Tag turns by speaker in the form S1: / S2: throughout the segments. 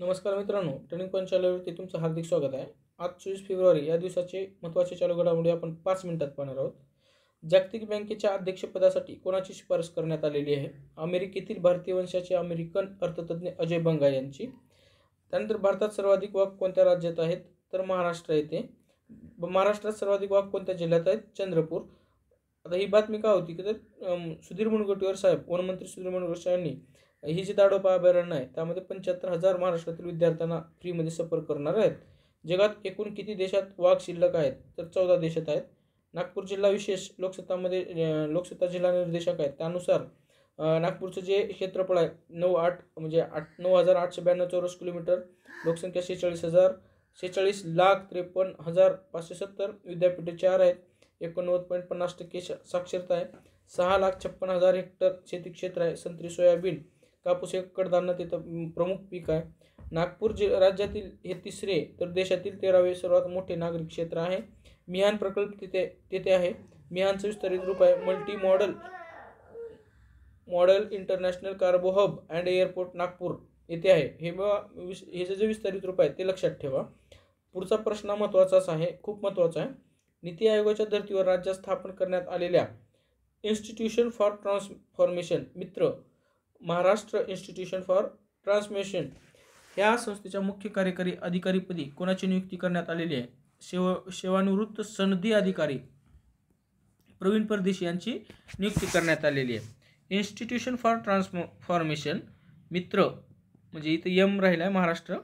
S1: नमस्कार मित्रांनो training point चॅनलवरती तुमचं हार्दिक स्वागत आहे आज चोवीस फेब्रुवारी या दिवसाचे महत्त्वाचे चालू घडामोडी आपण पाच मिनिटात पाहणार आहोत जागतिक बँकेच्या अध्यक्षपदासाठी कोणाची शिफारस करण्यात आलेली आहे अमेरिकेतील भारतीय वंशाचे अमेरिकन अर्थतज्ज्ञ अजय बंगा यांची त्यानंतर भारतात सर्वाधिक वाघ कोणत्या राज्यात आहेत तर महाराष्ट्र येथे महाराष्ट्रात सर्वाधिक वाघ कोणत्या जिल्ह्यात आहेत चंद्रपूर आता ही बातमी का होती की तर सुधीर मुनगंटीवार साहेब वनमंत्री सुधीर मुनगंटीवार यांनी ही जी दाडोपा अभयारण्य आहे त्यामध्ये पंच्याहत्तर हजार महाराष्ट्रातील विद्यार्थ्यांना फ्रीमध्ये सफर करणार आहेत जगात एकूण किती देशात वाघ शिल्लक आहेत तर चौदा देशात आहेत नागपूर जिल्हा विशेष लोकसत्तामध्ये लोकसत्ता जिल्हा निर्देशक आहेत त्यानुसार नागपूरचं जे क्षेत्रफळ आहे नऊ आठ म्हणजे आठ नऊ हजार आठशे ब्याण्णव चौरस किलोमीटर लोकसंख्या शेहेचाळीस हजार शेहेचाळीस लाख त्रेपन्न हजार पाचशे सत्तर विद्यापीठे चार आहेत एकोणनव्वद पॉईंट पन्नास टक्के साक्षरता आहे सहा लाख छप्पन हजार हेक्टर शेती क्षेत्र आहे संत्री सोयाबीन कापूस हे कडधान्य तिथं प्रमुख पीक आहे नागपूर जि राज्यातील हे तिसरे तर देशातील तेरावे सर्वात मोठे नागरिक क्षेत्र आहे मिहान प्रकल्प तिथे तेथे आहे मिहानचं विस्तारित रूप आहे multi modal model international cargo hub and airport Nagpur येथे आहे हे ह्याचं जे विस्तारित रूप आहे ते लक्षात ठेवा पुढचा प्रश्न महत्त्वाचाच आहे खूप महत्त्वाचा आहे नीती आयोगाच्या धर्तीवर राज्यात स्थापन करण्यात आलेल्या इन्स्टिट्यूशन फॉर ट्रान्सफॉर्मेशन मित्र महाराष्ट्र इन्स्टिट्यूशन फॉर ट्रान्समिशन या संस्थेच्या मुख्य कार्यकारी अधिकारीपदी कोणाची नियुक्ती करण्यात आलेली आहे शेव सेवानिवृत्त सनदी अधिकारी प्रवीण परदेशी यांची नियुक्ती करण्यात आलेली आहे इन्स्टिट्यूशन फॉर ट्रान्सफॉ फॉर्मेशन मित्र म्हणजे इथं यम राहिला आहे महाराष्ट्र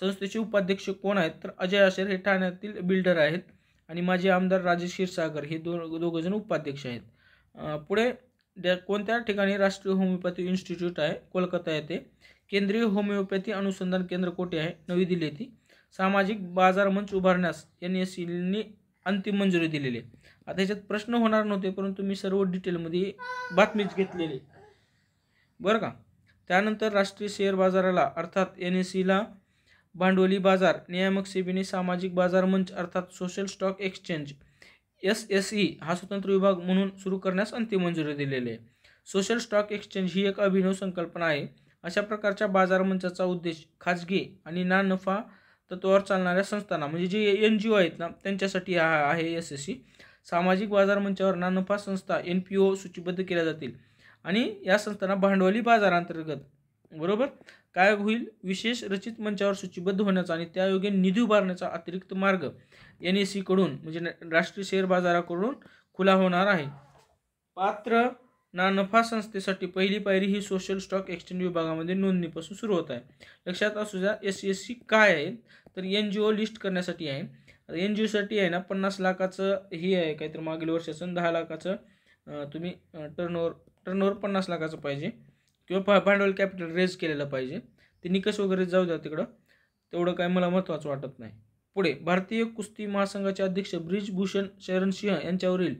S1: संस्थेचे उपाध्यक्ष कोण आहेत तर अजय आशेर हे ठाण्यातील बिल्डर आहेत आणि माझे आमदार राजेश क्षीरसागर हे दो दोघंजण उपाध्यक्ष आहेत पुढे कोणत्या ठिकाणी राष्ट्रीय होमिओपॅथी इन्स्टिट्यूट आहे कोलकाता येथे केंद्रीय होमिओपॅथी अनुसंधान केंद्र कोठे आहे नवी दिल्ली येथे सामाजिक बाजार मंच उभारण्यास एन एस सीनी अंतिम मंजुरी दिलेली आहे आता याच्यात प्रश्न होणार नव्हते परंतु मी सर्व डिटेलमध्ये बातमीच घेतलेली बरं का त्यानंतर राष्ट्रीय शेअर बाजाराला अर्थात एन एस सीला भांडवली बाजार नियामक सेबीने सामाजिक बाजार मंच अर्थात social stock exchange S S E हा स्वतंत्र विभाग म्हणून सुरू करण्यास अंतिम मंजुरी दिलेली आहे सोशल स्टॉक एक्सचेंज ही एक अभिनव संकल्पना आहे अशा प्रकारच्या बाजार मंचाचा उद्देश खाजगी आणि ना नफा तत्वावर चालणाऱ्या संस्थांना म्हणजे जे एन जी ओ आहेत ना त्यांच्यासाठी हा आहे एस एस सी सामाजिक बाजार मंचावर ना नफा संस्था एन पी ओ सूचीबद्ध केल्या जातील आणि या संस्थांना भांडवली बाजारांतर्गत बरोबर काय होईल विशेष रचित मंचावर सूचीबद्ध होण्याचा आणि त्यायोगे निधी उभारण्याचा अतिरिक्त मार्ग एन एस सीकडून म्हणजे राष्ट्रीय शेअर बाजाराकडून खुला होणार आहे पात्र ना नफा संस्थेसाठी पहिली पायरी ही सोशल स्टॉक एक्सचेंज विभागामध्ये नोंदणीपासून सुरू होत आहे लक्षात असू द्या एस एस सी काय आहे तर एन जी ओ लिस्ट करण्यासाठी आहे एन जी ओसाठी आहे ना पन्नास लाखाचं हे आहे काहीतरी मागील वर्षाचं दहा लाखाचं तुम्ही टर्नओव्हर टर्नओव्हर पन्नास लाखाचं पाहिजे किंवा भांडवल कॅपिटल रेज केलेलं पाहिजे ते निकष वगैरे जाऊ द्या तिकडं तेवढं काय मला महत्त्वाचं वाटत नाही पुढे भारतीय कुस्ती महासंघाचे अध्यक्ष ब्रिजभूषण शरण सिंह यांच्यावरील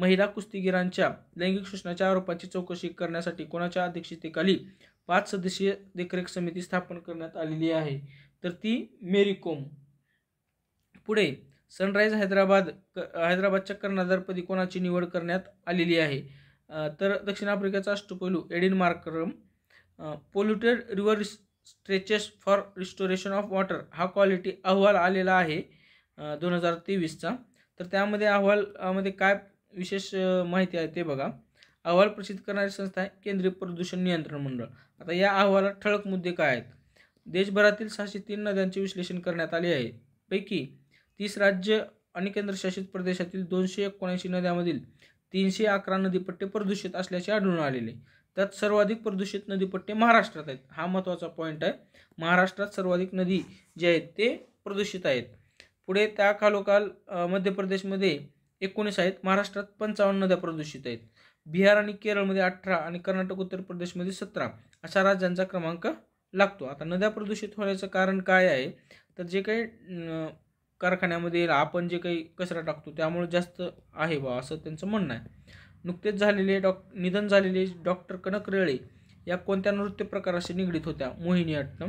S1: महिला कुस्तीगीरांच्या लैंगिक शोषणाच्या आरोपांची चौकशी करण्यासाठी कोणाच्या अध्यक्षतेखाली पाच सदस्यीय देखरेख समिती स्थापन करण्यात आलेली आहे तर ती मेरी कोम पुढे सनराईज हैदराबाद हैदराबादच्या कर्णधारपदी कोणाची निवड करण्यात आलेली आहे तर दक्षिण आफ्रिकेचा अष्टपैलू Aiden Markram polluted river stretches for restoration of water हा क्वालिटी अहवाल आलेला आहे दोन हजार तेवीसचा तर त्यामध्ये अहवालमध्ये काय विशेष माहिती आहे ते बघा अहवाल प्रसिद्ध करणारी संस्था आहे केंद्रीय प्रदूषण नियंत्रण मंडळ आता या अहवालात ठळक मुद्दे काय आहेत देशभरातील सहाशे तीन नद्यांचे विश्लेषण करण्यात आले आहे पैकी तीस राज्य आणि केंद्रशासित प्रदेशातील दोनशे एकोणऐंशी नद्यांमधील तीनशे अकरा नदीपट्टे प्रदूषित असल्याचे आढळून आलेले त्यात सर्वाधिक प्रदूषित नदीपट्टे महाराष्ट्रात आहेत हा महत्त्वाचा पॉईंट आहे महाराष्ट्रात सर्वाधिक नदी जे आहेत ते प्रदूषित आहेत पुढे त्या खालोखाल मध्य प्रदेशमध्ये एकोणीस आहेत महाराष्ट्रात पंचावन्न नद्या प्रदूषित आहेत बिहार आणि केरळमध्ये अठरा आणि कर्नाटक उत्तर प्रदेशमध्ये सतरा अशा राज्यांचा क्रमांक लागतो आता नद्या प्रदूषित होण्याचं कारण काय आहे तर जे काही कारखान्यामध्ये आपण जे काही कचरा टाकतो त्यामुळे जास्त आहे बा असं त्यांचं म्हणणं आहे नुकतेच झालेले डॉ निधन झालेले डॉक्टर कनक रेळे या कोणत्या नृत्य प्रकाराशी निगडीत होत्या मोहिनीअट्टम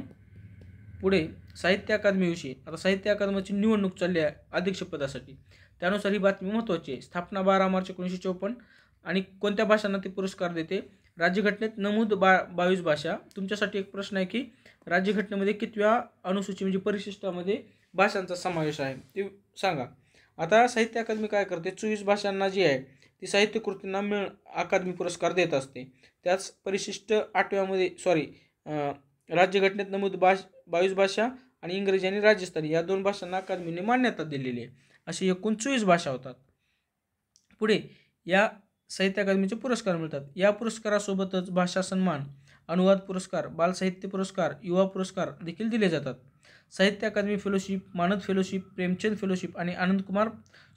S1: पुढे साहित्य अकादमीविषयी आता साहित्य अकादमीची निवडणूक चालली आहे अध्यक्षपदासाठी त्यानुसार ही बातमी महत्त्वाची आहे स्थापना बारा मार्च एकोणीसशे चौपन्न आणि कोणत्या भाषांना ते पुरस्कार देते राज्यघटनेत नमूद बा बावीस भाषा तुमच्यासाठी एक प्रश्न आहे की राज्यघटनेमध्ये कितव्या अनुसूची म्हणजे परिशिष्टामध्ये भाषांचा समावेश आहे ते सांगा आता साहित्य अकादमी काय करते चोवीस भाषांना जी आहे ती साहित्य कृतींना मिळ अकादमी पुरस्कार देत असते त्याच परिशिष्ट आठव्यामध्ये सॉरी राज्यघटनेत नमूद भाष बावीस भाषा आणि इंग्रजी आणि राजस्थानी या दोन भाषांना अकादमीने मान्यता दिलेली आहे अशी एकूण चोवीस भाषा होतात पुढे या साहित्य अकादमीचे पुरस्कार मिळतात या पुरस्कारासोबतच भाषा सन्मान अनुवाद पुरस्कार बालसाहित्य पुरस्कार युवा पुरस्कार देखील दिले जातात साहित्य अकादमी फेलोशिप मानद फेलोशिप प्रेमचंद फेलोशिप आणि आनंदकुमार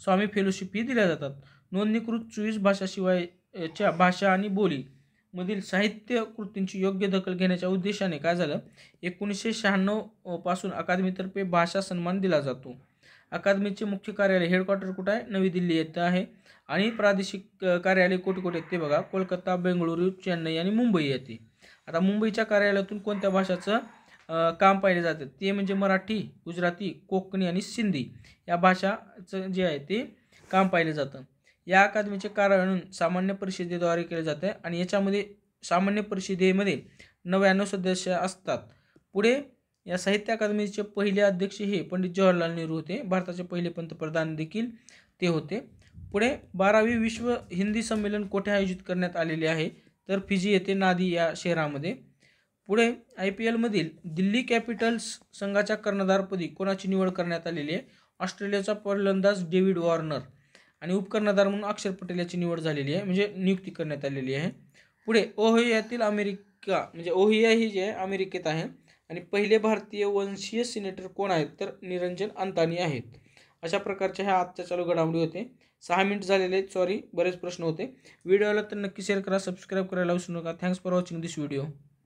S1: स्वामी फेलोशिप ही दिल्या जातात नोंदणीकृत चोवीस भाषाशिवायच्या भाषा आणि बोली मधील साहित्य कृतींची योग्य दखल घेण्याच्या उद्देशाने काय झालं एकोणीसशे शहाण्णव पासून अकादमीतर्फे भाषा सन्मान दिला जातो अकादमीचे मुख्य कार्यालय हेडक्वार्टर कुठं आहे नवी दिल्ली येथे आहे आणि प्रादेशिक कार्यालय कुठे कुठे आहेत ते बघा कोलकाता बेंगळुरू चेन्नई आणि मुंबई येते आता मुंबईच्या कार्यालयातून कोणत्या भाषाचं काम पाहिले जातं ते म्हणजे मराठी गुजराती कोकणी आणि सिंधी या भाषाचं जे आहे ते काम पाहिलं जातं या अकादमीचे कारण सामान्य परिषदेद्वारे केले जाते आणि याच्यामध्ये सामान्य परिषदेमध्ये नव्याण्णव सदस्य असतात पुढे या साहित्य अकादमीचे पहिले अध्यक्ष हे पंडित जवाहरलाल नेहरू होते भारताचे पहिले पंतप्रधान देखील ते होते पुढे बारावी विश्व हिंदी संमेलन कोठे आयोजित करण्यात आलेले आहे तर फिजी येथे नादी या शहरामध्ये पुढे आय पी एलमधील दिल्ली कॅपिटल्स संघाच्या कर्णधारपदी कोणाची निवड करण्यात आलेली आहे ऑस्ट्रेलियाचा पहिलंदाज डेव्हिड वॉर्नर आणि उपकर्णधार म्हणून अक्षर पटेल याची निवड झालेली आहे म्हणजे नियुक्ती करण्यात आलेली आहे पुढे ओहियातील अमेरिका म्हणजे ओहिया ही जे आहे अमेरिकेत आहे आणि पहिले भारतीय वंशीय सिनेटर कोण आहेत तर निरंजन अंतानी आहेत अशा प्रकारच्या ह्या आजच्या चालू घडामोडी होते सहा मिनिट झालेले आहेत सॉरी बरेच प्रश्न होते व्हिडिओला तर नक्की शेअर करा सबस्क्राईब करायला विसरू नका thanks for watching this video